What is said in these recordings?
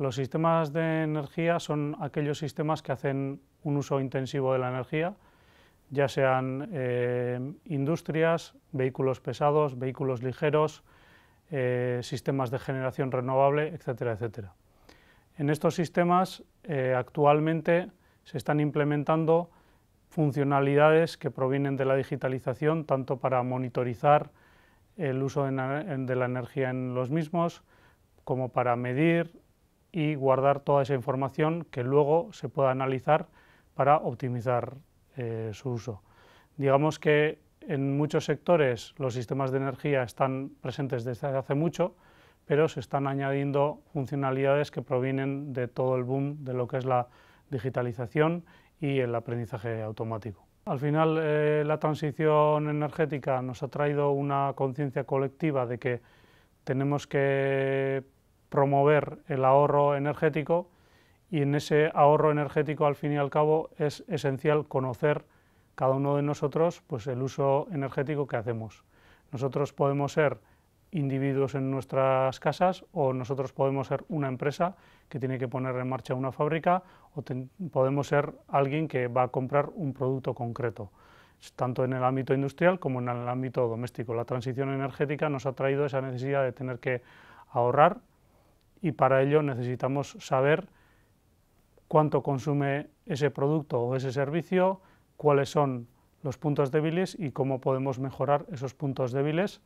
Los sistemas de energía son aquellos sistemas que hacen un uso intensivo de la energía, ya sean eh, industrias, vehículos pesados, vehículos ligeros, eh, sistemas de generación renovable, etcétera, etcétera. En estos sistemas eh, actualmente se están implementando funcionalidades que provienen de la digitalización, tanto para monitorizar el uso de la energía en los mismos, como para medir, y guardar toda esa información que luego se pueda analizar para optimizar eh, su uso. Digamos que en muchos sectores los sistemas de energía están presentes desde hace mucho, pero se están añadiendo funcionalidades que provienen de todo el boom de lo que es la digitalización y el aprendizaje automático. Al final, eh, la transición energética nos ha traído una conciencia colectiva de que tenemos que promover el ahorro energético y en ese ahorro energético al fin y al cabo es esencial conocer cada uno de nosotros pues el uso energético que hacemos. Nosotros podemos ser individuos en nuestras casas o nosotros podemos ser una empresa que tiene que poner en marcha una fábrica o podemos ser alguien que va a comprar un producto concreto, tanto en el ámbito industrial como en el ámbito doméstico. La transición energética nos ha traído esa necesidad de tener que ahorrar y para ello necesitamos saber cuánto consume ese producto o ese servicio, cuáles son los puntos débiles y cómo podemos mejorar esos puntos débiles,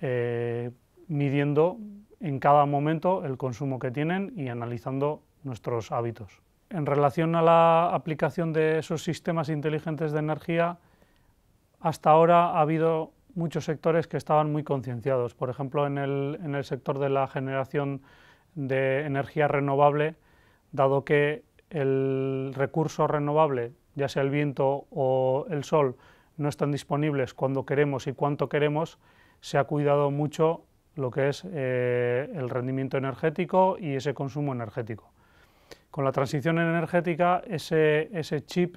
eh, midiendo en cada momento el consumo que tienen y analizando nuestros hábitos. En relación a la aplicación de esos sistemas inteligentes de energía, hasta ahora ha habido muchos sectores que estaban muy concienciados. Por ejemplo, en el, sector de la generación de energía renovable, dado que el recurso renovable, ya sea el viento o el sol, no están disponibles cuando queremos y cuánto queremos, se ha cuidado mucho lo que es eh, el rendimiento energético y ese consumo energético. Con la transición energética, ese, chip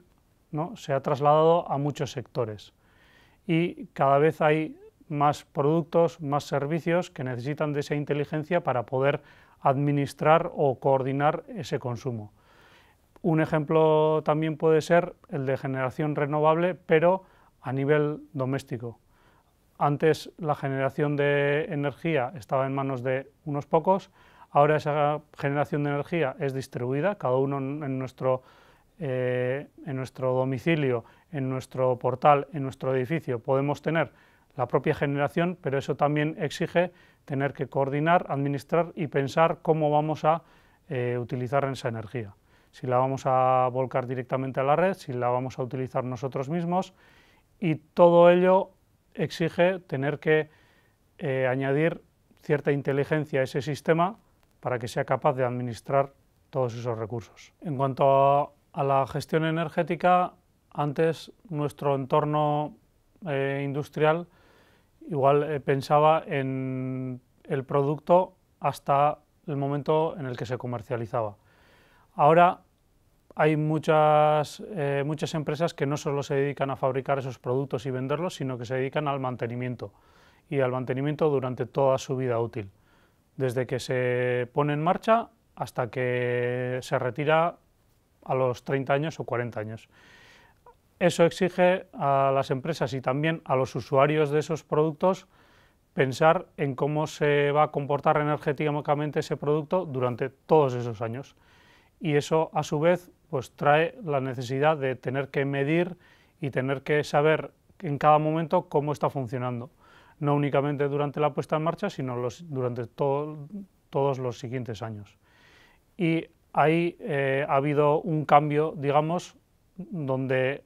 se ha trasladado a muchos sectores y cada vez hay más productos, más servicios que necesitan de esa inteligencia para poder administrar o coordinar ese consumo. Un ejemplo también puede ser el de generación renovable, pero a nivel doméstico. Antes la generación de energía estaba en manos de unos pocos, ahora esa generación de energía es distribuida, cada uno en nuestro, eh, en nuestro domicilio en nuestro portal, en nuestro edificio, podemos tener la propia generación, pero eso también exige tener que coordinar, administrar y pensar cómo vamos a eh, utilizar esa energía. Si la vamos a volcar directamente a la red, si la vamos a utilizar nosotros mismos y todo ello exige tener que eh, añadir cierta inteligencia a ese sistema para que sea capaz de administrar todos esos recursos. En cuanto a la gestión energética, antes nuestro entorno eh, industrial igual eh, pensaba en el producto hasta el momento en el que se comercializaba. Ahora hay muchas, eh, muchas empresas que no solo se dedican a fabricar esos productos y venderlos, sino que se dedican al mantenimiento y al mantenimiento durante toda su vida útil, desde que se pone en marcha hasta que se retira a los 30 años o 40 años. Eso exige a las empresas y también a los usuarios de esos productos pensar en cómo se va a comportar energéticamente ese producto durante todos esos años. Y eso, a su vez, pues trae la necesidad de tener que medir y tener que saber en cada momento cómo está funcionando, no únicamente durante la puesta en marcha, sino los, durante todos los siguientes años. Y ahí eh, ha habido un cambio, digamos, donde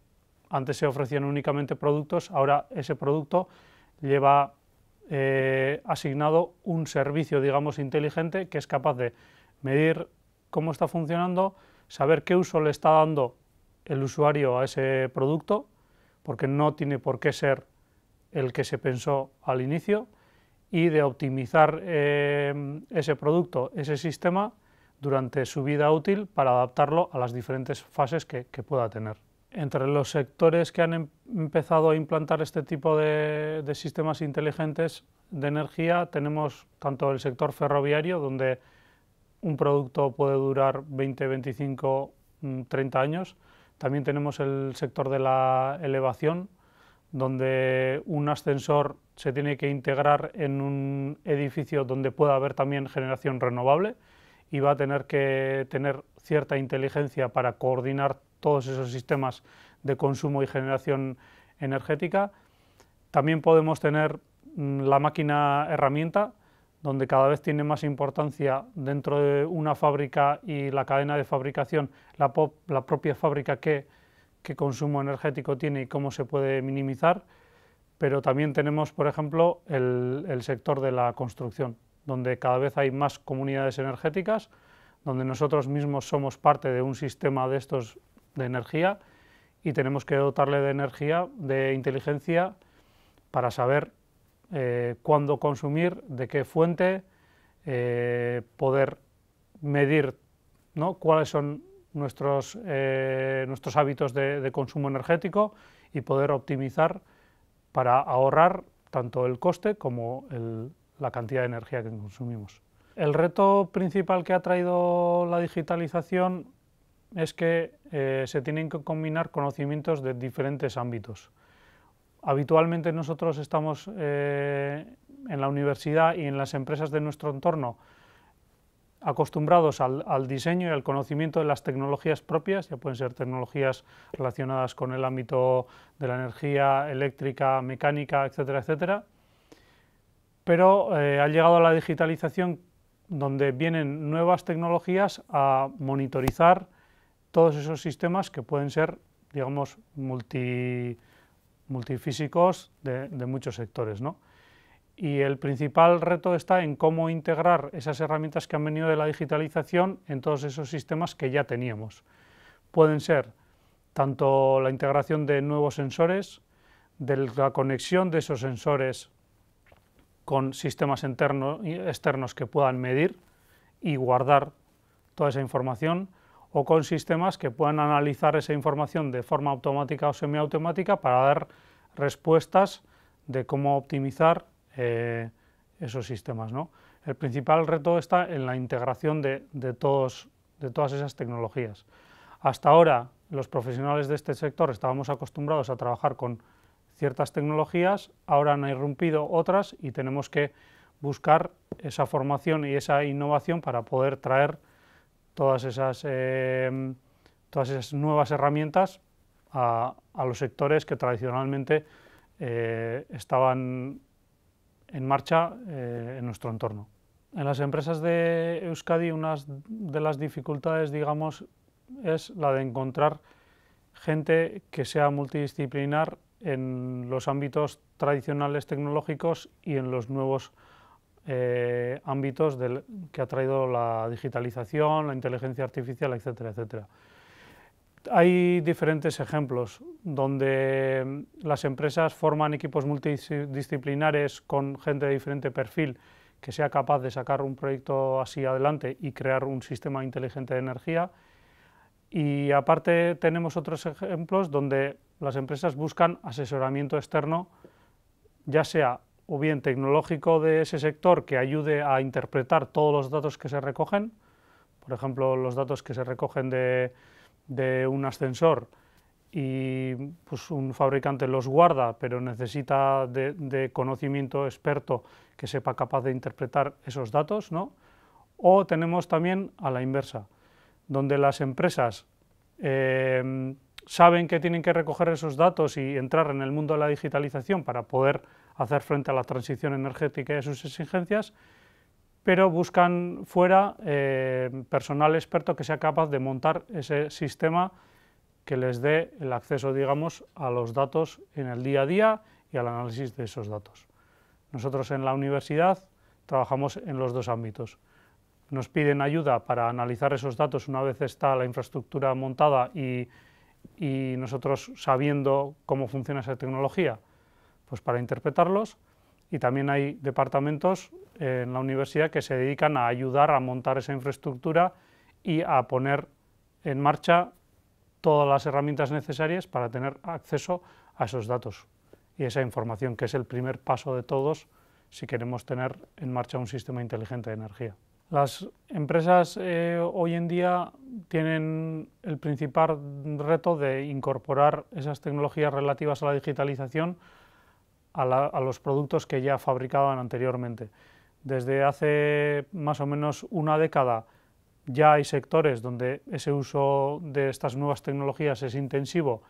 antes se ofrecían únicamente productos, ahora ese producto lleva eh, asignado un servicio, digamos, inteligente que es capaz de medir cómo está funcionando, saber qué uso le está dando el usuario a ese producto, porque no tiene por qué ser el que se pensó al inicio, y de optimizar eh, ese producto, ese sistema, durante su vida útil para adaptarlo a las diferentes fases que pueda tener entre los sectores que han em-, empezado a implantar este tipo de, sistemas inteligentes de energía tenemos tanto el sector ferroviario, donde un producto puede durar 20, 25, 30 años. También tenemos el sector de la elevación, donde un ascensor se tiene que integrar en un edificio donde pueda haber también generación renovable y va a tener que tener cierta inteligencia para coordinar todos esos sistemas de consumo y generación energética. También podemos tener mm, la máquina herramienta, donde cada vez tiene más importancia dentro de una fábrica y la cadena de fabricación, la, propia fábrica qué consumo energético tiene y cómo se puede minimizar, pero también tenemos, por ejemplo, el sector de la construcción donde cada vez hay más comunidades energéticas, donde nosotros mismos somos parte de un sistema de estos de energía y tenemos que dotarle de energía, de inteligencia, para saber eh, cuándo consumir, de qué fuente, eh, poder medir ¿no? cuáles son nuestros, eh, nuestros hábitos de, de, consumo energético y poder optimizar para ahorrar tanto el coste como el, la cantidad de energía que consumimos. El reto principal que ha traído la digitalización es que eh, se tienen que combinar conocimientos de diferentes ámbitos. Habitualmente nosotros estamos eh, en la universidad y en las empresas de nuestro entorno acostumbrados al, al, diseño y al conocimiento de las tecnologías propias, ya pueden ser tecnologías relacionadas con el ámbito de la energía eléctrica, mecánica, etcétera, etcétera pero eh, ha llegado a la digitalización donde vienen nuevas tecnologías a monitorizar todos esos sistemas que pueden ser, digamos, multifísicos de, muchos sectores. Y el principal reto está en cómo integrar esas herramientas que han venido de la digitalización en todos esos sistemas que ya teníamos. Pueden ser tanto la integración de nuevos sensores, de la conexión de esos sensores con sistemas internos, externos que puedan medir y guardar toda esa información o con sistemas que puedan analizar esa información de forma automática o semiautomática para dar respuestas de cómo optimizar eh, esos sistemas. ¿no? El principal reto está en la integración de, todos, de todas esas tecnologías. Hasta ahora los profesionales de este sector estábamos acostumbrados a trabajar con ciertas tecnologías, ahora han irrumpido otras y tenemos que buscar esa formación y esa innovación para poder traer todas esas, eh, todas esas nuevas herramientas a, los sectores que tradicionalmente eh, estaban en marcha eh, en nuestro entorno. En las empresas de Euskadi una de las dificultades, digamos, es la de encontrar gente que sea multidisciplinar en los ámbitos tradicionales tecnológicos y en los nuevos eh, ámbitos que ha traído la digitalización, la inteligencia artificial, etcétera, etcétera. Hay diferentes ejemplos donde las empresas forman equipos multidisciplinares con gente de diferente perfil que sea capaz de sacar un proyecto así adelante y crear un sistema inteligente de energía y aparte tenemos otros ejemplos donde las empresas buscan asesoramiento externo, ya sea o bien tecnológico de ese sector que ayude a interpretar todos los datos que se recogen, por ejemplo, los datos que se recogen de, un ascensor y pues, un fabricante los guarda, pero necesita de, conocimiento experto que sepa capaz de interpretar esos datos, O tenemos también a la inversa, donde las empresas eh, saben que tienen que recoger esos datos y entrar en el mundo de la digitalización para poder hacer frente a la transición energética y a sus exigencias, pero buscan fuera eh, personal experto que sea capaz de montar ese sistema que les dé el acceso, digamos, a los datos en el día a día y al análisis de esos datos. Nosotros en la universidad trabajamos en los dos ámbitos nos piden ayuda para analizar esos datos una vez está la infraestructura montada y, nosotros sabiendo cómo funciona esa tecnología, pues para interpretarlos. Y también hay departamentos eh, en la universidad que se dedican a ayudar a montar esa infraestructura y a poner en marcha todas las herramientas necesarias para tener acceso a esos datos y esa información, que es el primer paso de todos si queremos tener en marcha un sistema inteligente de energía. Las empresas eh, hoy en día tienen el principal reto de incorporar esas tecnologías relativas a la digitalización a, los productos que ya fabricaban anteriormente. Desde hace más o menos una década ya hay sectores donde ese uso de estas nuevas tecnologías es intensivo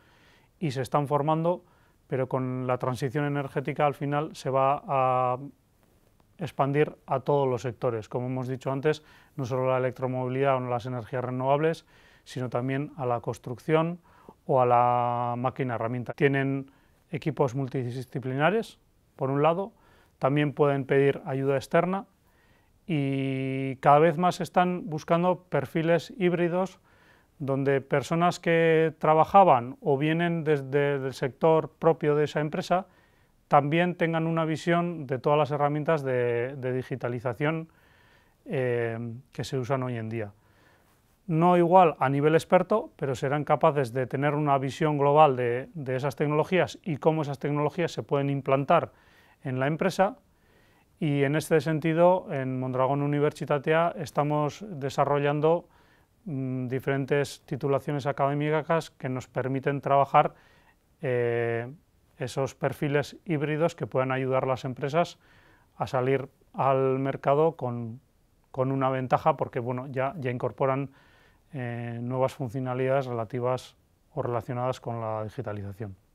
y se están formando, pero con la transición energética al final se va a expandir a todos los sectores, como hemos dicho antes, no solo la electromovilidad o las energías renovables, sino también a la construcción o a la máquina herramienta. Tienen equipos multidisciplinares, por un lado, también pueden pedir ayuda externa y cada vez más están buscando perfiles híbridos donde personas que trabajaban o vienen desde el sector propio de esa empresa también tengan una visión de todas las herramientas de, digitalización eh, que se usan hoy en día. No igual a nivel experto, pero serán capaces de tener una visión global de, esas tecnologías y cómo esas tecnologías se pueden implantar en la empresa. Y en este sentido, en Mondragón Universitatia estamos desarrollando mm, diferentes titulaciones académicas que nos permiten trabajar eh, esos perfiles híbridos que puedan ayudar a las empresas a salir al mercado con, una ventaja porque ya, incorporan eh, nuevas funcionalidades relativas o relacionadas con la digitalización.